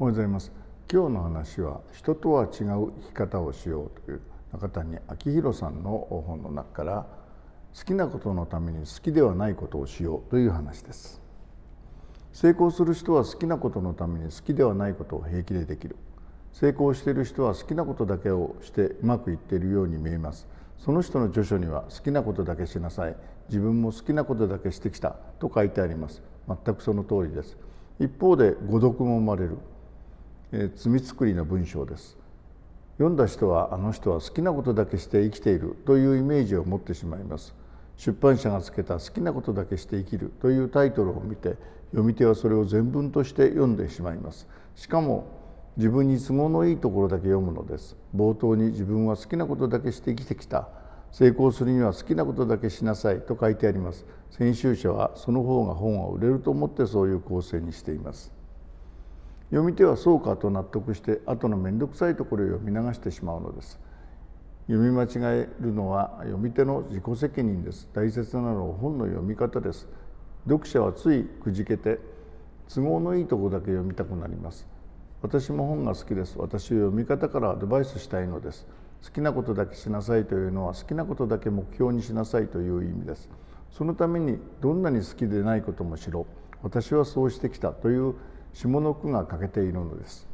おはようございます今日の話は人とは違う生き方をしようという中谷昭弘さんの本の中から好きなことのために好きではないことをしようという話です成功する人は好きなことのために好きではないことを平気でできる成功している人は好きなことだけをしてうまくいっているように見えますその人の著書には好きなことだけしなさい自分も好きなことだけしてきたと書いてあります全くその通りです一方で誤読も生まれるえー、罪作りの文章です読んだ人はあの人は好きなことだけして生きているというイメージを持ってしまいます出版社がつけた「好きなことだけして生きる」というタイトルを見て読み手はそれを全文として読んでしまいますしかも自分に都合のいいところだけ読むのです冒頭に自分は好きなことだけして生きてきた成功するには好きなことだけしなさいと書いてあります編集者はその方が本は売れると思ってそういう構成にしています読み手はそうかと納得して後の面倒くさいところを読み流してしまうのです読み間違えるのは読み手の自己責任です大切なのは本の読み方です読者はついくじけて都合のいいとこだけ読みたくなります私も本が好きです私は読み方からアドバイスしたいのです好きなことだけしなさいというのは好きなことだけ目標にしなさいという意味ですそのためにどんなに好きでないこともしろ私はそうしてきたという下の句が欠けているのです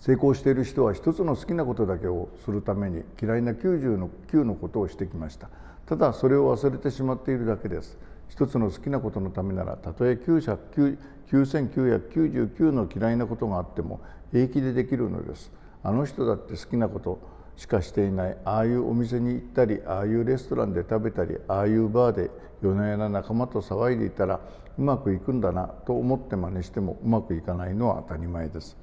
成功している人は一つの好きなことだけをするために嫌いな9 0の ,9 のことをしてきましたただそれを忘れてしまっているだけです一つの好きなことのためならたとえ9999の嫌いなことがあっても平気でできるのですあの人だって好きなことしかしていないああいうお店に行ったりああいうレストランで食べたりああいうバーで夜な夜な仲間と騒いでいたらうまくいくんだなと思って真似してもうまくいかないのは当たり前です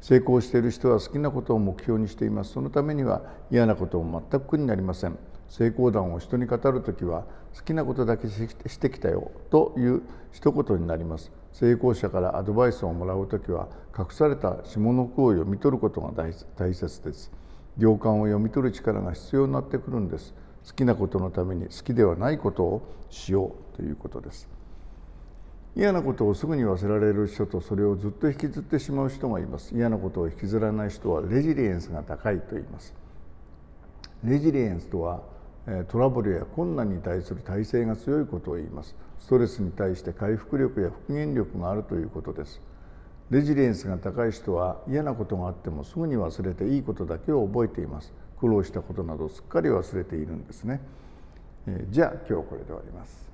成功している人は好きなことを目標にしていますそのためには嫌なことも全く苦になりません成功談を人に語る時は好きなことだけしてきたよという一言になります成功者からアドバイスをもらう時は隠された下の句を読み取ることが大切です行間を読み取る力が必要になってくるんです好きなことのために好きではないことをしようということです嫌なことをすぐに忘れられる人とそれをずっと引きずってしまう人がいます嫌なことを引きずらない人はレジリエンスが高いと言いますレジリエンスとはトラブルや困難に対する耐性が強いことを言いますストレスに対して回復力や復元力があるということですレジリエンスが高い人は嫌なことがあってもすぐに忘れていいことだけを覚えています苦労したことなどすっかり忘れているんですね、えー、じゃあ今日これで終わります